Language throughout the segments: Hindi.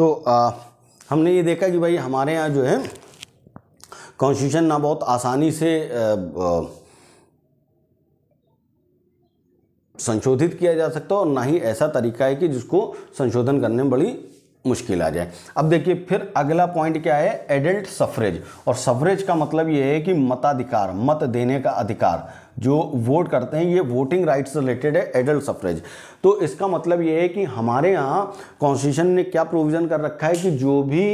तो आ, हमने ये देखा कि भाई हमारे यहाँ जो है कॉन्स्टिट्यूशन ना बहुत आसानी से संशोधित किया जा सकता है और ना ही ऐसा तरीका है कि जिसको संशोधन करने में बड़ी मुश्किल आ जाए अब देखिए फिर अगला पॉइंट क्या है एडल्ट सफरेज और सफरेज का मतलब ये है कि मताधिकार मत देने का अधिकार जो वोट करते हैं ये वोटिंग राइट्स रिलेटेड है एडल्ट सफरेज तो इसका मतलब ये है कि हमारे यहाँ कॉन्स्टिट्यूशन ने क्या प्रोविज़न कर रखा है कि जो भी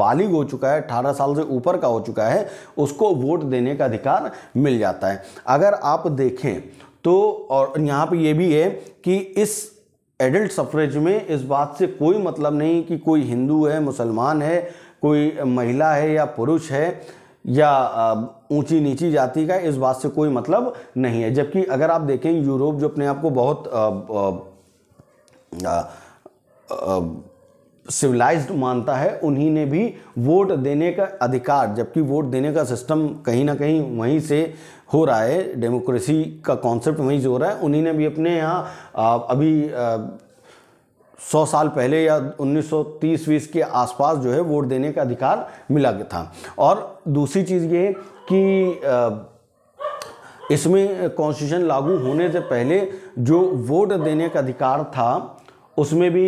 बालिग हो चुका है अठारह साल से ऊपर का हो चुका है उसको वोट देने का अधिकार मिल जाता है अगर आप देखें तो और यहाँ पे ये भी है कि इस एडल्ट सफरेज में इस बात से कोई मतलब नहीं कि कोई हिंदू है मुसलमान है कोई महिला है या पुरुष है या ऊंची नीची जाति का इस बात से कोई मतलब नहीं है जबकि अगर आप देखें यूरोप जो अपने आप को बहुत आ, आ, आ, सिविलाइज्ड मानता है उन्हीं ने भी वोट देने का अधिकार जबकि वोट देने का सिस्टम कहीं ना कहीं वहीं से हो रहा है डेमोक्रेसी का कॉन्सेप्ट वहीं से हो रहा है उन्हीं ने भी अपने यहाँ अभी सौ साल पहले या 1930 बीस के आसपास जो है वोट देने का अधिकार मिला था और दूसरी चीज़ ये कि इसमें कॉन्स्टिट्यूशन लागू होने से पहले जो वोट देने का अधिकार था उसमें भी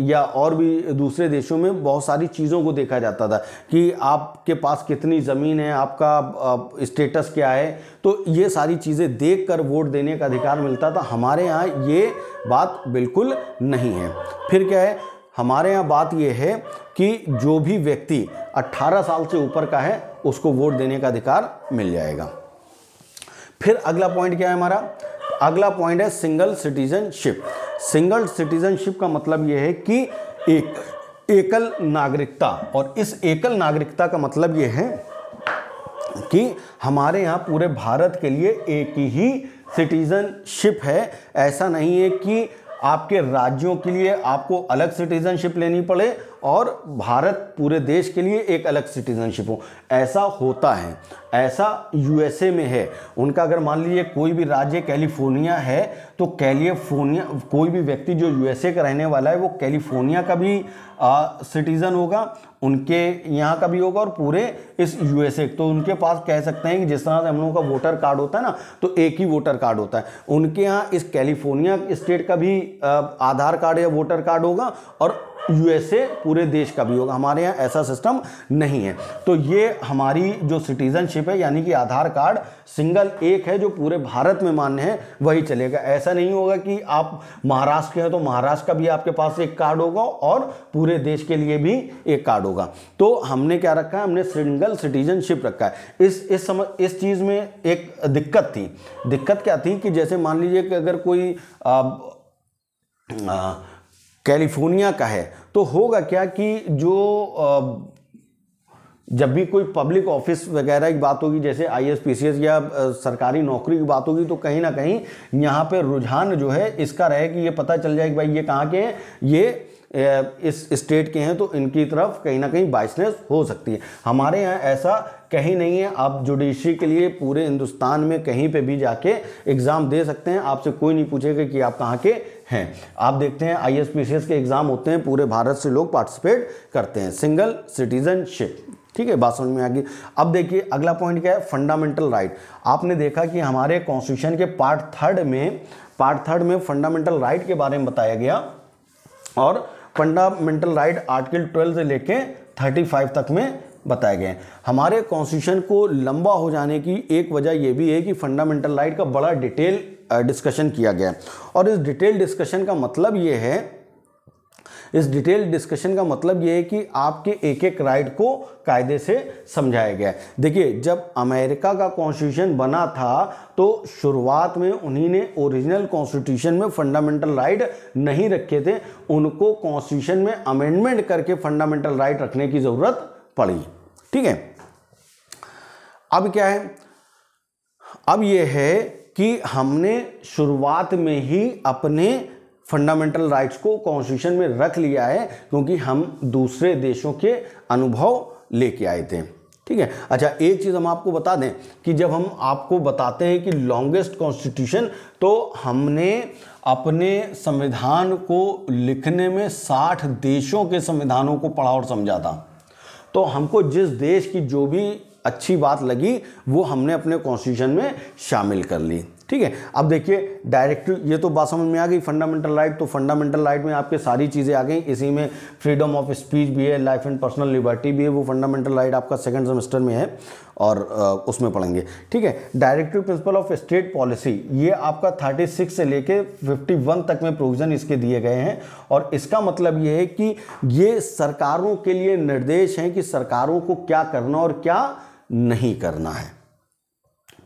या और भी दूसरे देशों में बहुत सारी चीज़ों को देखा जाता था कि आपके पास कितनी ज़मीन है आपका स्टेटस क्या है तो ये सारी चीज़ें देख कर वोट देने का अधिकार मिलता था हमारे यहाँ ये बात बिल्कुल नहीं है फिर क्या है हमारे यहाँ बात यह है कि जो भी व्यक्ति 18 साल से ऊपर का है उसको वोट देने का अधिकार मिल जाएगा फिर अगला पॉइंट क्या है हमारा अगला पॉइंट है सिंगल सिटीजनशिप सिंगल सिटीजनशिप का मतलब यह है कि एक एकल नागरिकता और इस एकल नागरिकता का मतलब यह है कि हमारे यहाँ पूरे भारत के लिए एक ही सिटीजनशिप है ऐसा नहीं है कि आपके राज्यों के लिए आपको अलग सिटीजनशिप लेनी पड़े और भारत पूरे देश के लिए एक अलग सिटीजनशिप हो ऐसा होता है ऐसा यूएसए में है उनका अगर मान लीजिए कोई भी राज्य कैलिफोर्निया है तो कैलिफोर्निया कोई भी व्यक्ति जो यूएसए का रहने वाला है वो कैलिफोर्निया का भी सिटीज़न होगा उनके यहाँ का भी होगा और पूरे इस यूएसए तो उनके पास कह सकते हैं कि जिस तरह से हम लोगों का वोटर कार्ड होता है ना तो एक ही वोटर कार्ड होता है उनके यहाँ इस कैलिफोर्निया स्टेट का भी आधार कार्ड या वोटर कार्ड होगा और यूएसए पूरे देश का भी होगा हमारे यहाँ ऐसा सिस्टम नहीं है तो ये हमारी जो सिटीजनशिप है यानी कि आधार कार्ड सिंगल एक है जो पूरे भारत में मान्य है वही चलेगा ऐसा नहीं होगा कि आप महाराष्ट्र के हैं तो महाराष्ट्र का भी आपके पास एक कार्ड होगा और पूरे देश के लिए भी एक कार्ड होगा तो हमने क्या रखा है हमने सिंगल सिटीजनशिप रखा है इस इस समय इस चीज़ में एक दिक्कत थी दिक्कत क्या थी कि जैसे मान लीजिए कि अगर कोई आ, आ, कैलिफोर्निया का है तो होगा क्या कि जो जब भी कोई पब्लिक ऑफिस वगैरह की बात होगी जैसे I S P C S या सरकारी नौकरी की बात होगी तो कहीं ना कहीं यहाँ पे रुझान जो है इसका रहे कि ये पता चल जाए कि भाई ये कहाँ के हैं ये इस स्टेट के हैं तो इनकी तरफ कहीं ना कहीं बाइसनेस हो सकती है हमारे यहाँ ऐसा कहीं नहीं है आप जुडिशरी के लिए पूरे हिंदुस्तान में कहीं पे भी जाके एग्ज़ाम दे सकते हैं आपसे कोई नहीं पूछेगा कि आप कहाँ के हैं आप देखते हैं आई एस के एग्ज़ाम होते हैं पूरे भारत से लोग पार्टिसिपेट करते हैं सिंगल सिटीजनशिप ठीक है बात समझ में आ गई अब देखिए अगला पॉइंट क्या है फंडामेंटल राइट आपने देखा कि हमारे कॉन्स्टिट्यूशन के पार्ट थर्ड में पार्ट थर्ड में फंडामेंटल राइट के बारे में बताया गया और फंडामेंटल राइट आर्टिकल 12 से लेके 35 तक में बताए गए हैं हमारे कॉन्स्टिट्यूशन को लंबा हो जाने की एक वजह यह भी है कि फंडामेंटल राइट का बड़ा डिटेल डिस्कशन किया गया और इस डिटेल डिस्कशन का मतलब ये है इस डिटेल डिस्कशन का मतलब ये है कि आपके एक एक राइट को कायदे से समझाया गया देखिए जब अमेरिका का कॉन्स्टिट्यूशन बना था तो शुरुआत में उन्हीं ने ओरिजिनल कॉन्स्टिट्यूशन में फंडामेंटल राइट नहीं रखे थे उनको कॉन्स्टिट्यूशन में अमेंडमेंट करके फंडामेंटल राइट रखने की ज़रूरत पड़ी ठीक है अब क्या है अब ये है कि हमने शुरुआत में ही अपने फंडामेंटल राइट्स को कॉन्स्टिट्यूशन में रख लिया है क्योंकि हम दूसरे देशों के अनुभव लेके आए थे ठीक है अच्छा एक चीज़ हम आपको बता दें कि जब हम आपको बताते हैं कि लॉन्गेस्ट कॉन्स्टिट्यूशन तो हमने अपने संविधान को लिखने में 60 देशों के संविधानों को पढ़ा और समझा था तो हमको जिस देश की जो भी अच्छी बात लगी वो हमने अपने कॉन्स्टिट्यूशन में शामिल कर ली ठीक है अब देखिए डायरेक्ट ये तो बात समझ में आ गई फंडामेंटल राइट तो फंडामेंटल राइट में आपके सारी चीज़ें आ गई इसी में फ्रीडम ऑफ स्पीच भी है लाइफ एंड पर्सनल लिबर्टी भी है वो फंडामेंटल राइट आपका सेकेंड सेमेस्टर में है और उसमें पढ़ेंगे ठीक है directive principle of state policy ये आपका 36 से लेके 51 तक में प्रोविज़न इसके दिए गए हैं और इसका मतलब ये है कि ये सरकारों के लिए निर्देश हैं कि सरकारों को क्या करना और क्या नहीं करना है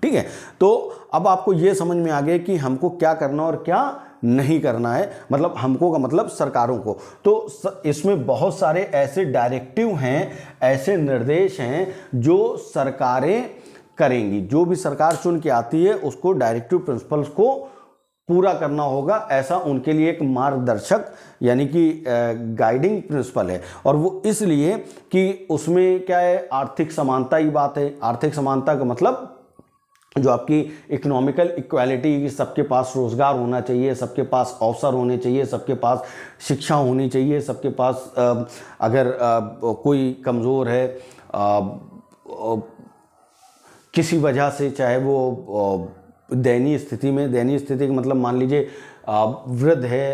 ठीक है तो अब आपको ये समझ में आ गया कि हमको क्या करना और क्या नहीं करना है मतलब हमको का मतलब सरकारों को तो इसमें बहुत सारे ऐसे डायरेक्टिव हैं ऐसे निर्देश हैं जो सरकारें करेंगी जो भी सरकार चुन के आती है उसको डायरेक्टिव प्रिंसिपल्स को पूरा करना होगा ऐसा उनके लिए एक मार्गदर्शक यानी कि गाइडिंग प्रिंसिपल है और वो इसलिए कि उसमें क्या है आर्थिक समानता की बात है आर्थिक समानता का मतलब जो आपकी इकोनॉमिकल इक्वालिटी सबके पास रोज़गार होना चाहिए सबके पास अवसर होने चाहिए सबके पास शिक्षा होनी चाहिए सबके पास अगर कोई कमज़ोर है किसी वजह से चाहे वो दयनीय स्थिति में दयनीय स्थिति का मतलब मान लीजिए वृद्ध है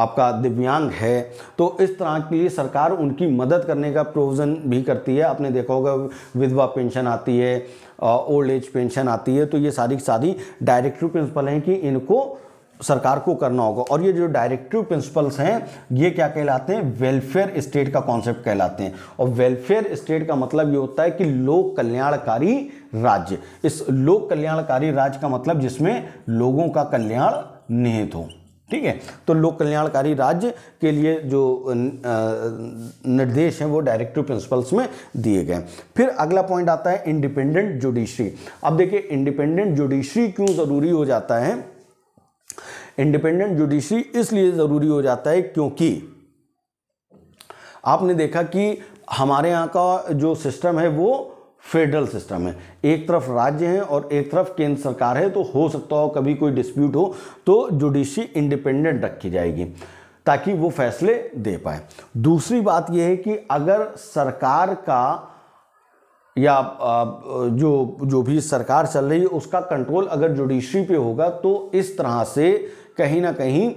आपका दिव्यांग है तो इस तरह के लिए सरकार उनकी मदद करने का प्रोविज़न भी करती है आपने देखा होगा विधवा पेंशन आती है ओल्ड एज पेंशन आती है तो ये सारी की सारी डायरेक्टिव प्रिंसिपल हैं कि इनको सरकार को करना होगा और ये जो डायरेक्टिव प्रिंसिपल्स हैं ये क्या कहलाते हैं वेलफेयर स्टेट का कॉन्सेप्ट कहलाते हैं और वेलफेयर स्टेट का मतलब ये होता है कि लोक कल्याणकारी राज्य इस लोक कल्याणकारी राज्य का मतलब जिसमें लोगों का कल्याण निहित हो ठीक है तो लोक कल्याणकारी राज्य के लिए जो निर्देश हैं वो डायरेक्टिव प्रिंसिपल्स में दिए गए फिर अगला पॉइंट आता है इंडिपेंडेंट जुडिशरी अब देखिए इंडिपेंडेंट जुडिशरी क्यों ज़रूरी हो जाता है इंडिपेंडेंट जुडिशरी इसलिए ज़रूरी हो जाता है क्योंकि आपने देखा कि हमारे यहाँ का जो सिस्टम है वो फेडरल सिस्टम है एक तरफ राज्य हैं और एक तरफ केंद्र सरकार है तो हो सकता हो कभी कोई डिस्प्यूट हो तो जुडिशरी इंडिपेंडेंट रखी जाएगी ताकि वो फैसले दे पाए दूसरी बात यह है कि अगर सरकार का या जो जो भी सरकार चल रही है उसका कंट्रोल अगर जुडिशरी पे होगा तो इस तरह से कहीं ना कहीं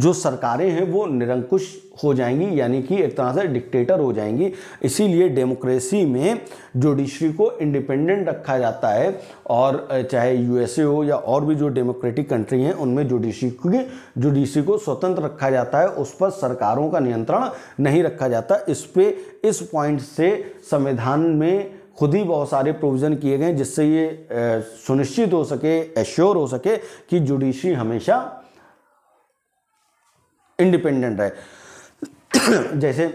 जो सरकारें हैं वो निरंकुश हो जाएंगी यानी कि एक तरह से डिक्टेटर हो जाएंगी इसीलिए डेमोक्रेसी में जुडिशरी को इंडिपेंडेंट रखा जाता है और चाहे यूएसए हो या और भी जो डेमोक्रेटिक कंट्री हैं उनमें जुडिशरी की जुडिशरी को स्वतंत्र रखा जाता है उस पर सरकारों का नियंत्रण नहीं रखा जाता इस पर इस पॉइंट से संविधान में खुद ही बहुत सारे प्रोविज़न किए गए जिससे ये सुनिश्चित हो सके एश्योर हो सके कि जुडिशरी हमेशा इंडिपेंडेंट रहे जैसे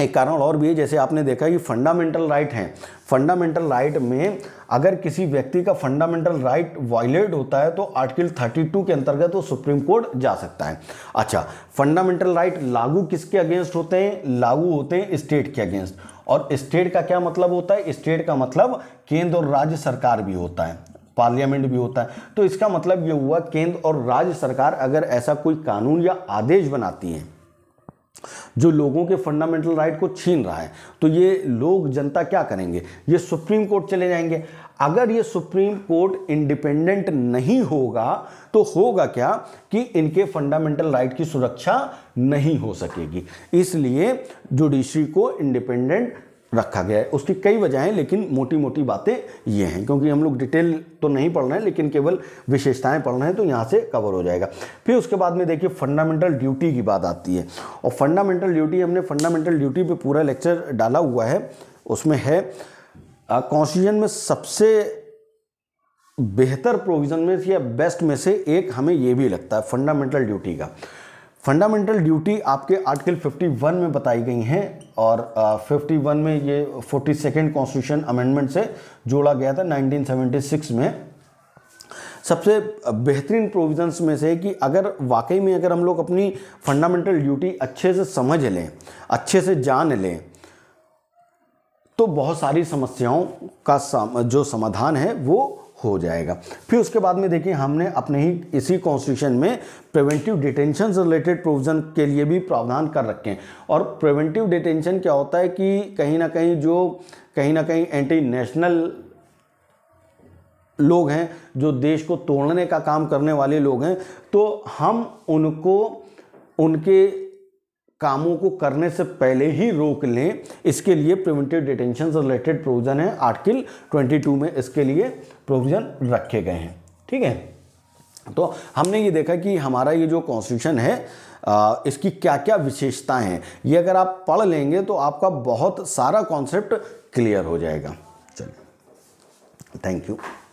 एक कारण और भी है जैसे आपने देखा कि फंडामेंटल राइट हैं फंडामेंटल राइट में अगर किसी व्यक्ति का फंडामेंटल राइट वायलेट होता है तो आर्टिकल 32 के अंतर्गत वो सुप्रीम कोर्ट जा सकता है अच्छा फंडामेंटल राइट लागू किसके अगेंस्ट होते हैं लागू होते हैं स्टेट के अगेंस्ट और स्टेट का क्या मतलब होता है स्टेट का मतलब केंद्र और राज्य सरकार भी होता है पार्लियामेंट भी होता है तो इसका मतलब ये हुआ केंद्र और राज्य सरकार अगर ऐसा कोई कानून या आदेश बनाती हैं जो लोगों के फंडामेंटल राइट को छीन रहा है तो ये लोग जनता क्या करेंगे ये सुप्रीम कोर्ट चले जाएंगे अगर ये सुप्रीम कोर्ट इंडिपेंडेंट नहीं होगा तो होगा क्या कि इनके फंडामेंटल राइट की सुरक्षा नहीं हो सकेगी इसलिए जुडिशरी को इंडिपेंडेंट रखा गया है उसकी कई वजहें लेकिन मोटी मोटी बातें ये हैं क्योंकि हम लोग डिटेल तो नहीं पढ़ रहे हैं लेकिन केवल विशेषताएं पढ़ रहे हैं तो यहाँ से कवर हो जाएगा फिर उसके बाद में देखिए फंडामेंटल ड्यूटी की बात आती है और फंडामेंटल ड्यूटी हमने फंडामेंटल ड्यूटी पे पूरा लेक्चर डाला हुआ है उसमें है कॉन्स्टिट्यूशन में सबसे बेहतर प्रोविज़न में से या बेस्ट में से एक हमें ये भी लगता है फंडामेंटल ड्यूटी का फंडामेंटल ड्यूटी आपके आर्टिकल 51 में बताई गई हैं और आ, 51 में ये फोर्टी सेकेंड कॉन्स्टिट्यूशन अमेंडमेंट से जोड़ा गया था 1976 में सबसे बेहतरीन प्रोविजंस में से कि अगर वाकई में अगर हम लोग अपनी फंडामेंटल ड्यूटी अच्छे से समझ लें अच्छे से जान लें तो बहुत सारी समस्याओं का सम, जो समाधान है वो हो जाएगा फिर उसके बाद में देखिए हमने अपने ही इसी कॉन्स्टिट्यूशन में प्रिवेंटिव डिटेंशन से रिलेटेड प्रोविज़न के लिए भी प्रावधान कर रखे हैं और प्रिवेंटिव डिटेंशन क्या होता है कि कहीं ना कहीं जो कहीं ना कहीं एंटी नेशनल लोग हैं जो देश को तोड़ने का काम करने वाले लोग हैं तो हम उनको उनके कामों को करने से पहले ही रोक लें इसके लिए प्रिवेंटिव डिटेंशन से रिलेटेड प्रोविज़न है आर्टिकल 22 में इसके लिए प्रोविज़न रखे गए हैं ठीक है तो हमने ये देखा कि हमारा ये जो कॉन्स्टिट्यूशन है इसकी क्या क्या विशेषताएं हैं ये अगर आप पढ़ लेंगे तो आपका बहुत सारा कॉन्सेप्ट क्लियर हो जाएगा चलिए थैंक यू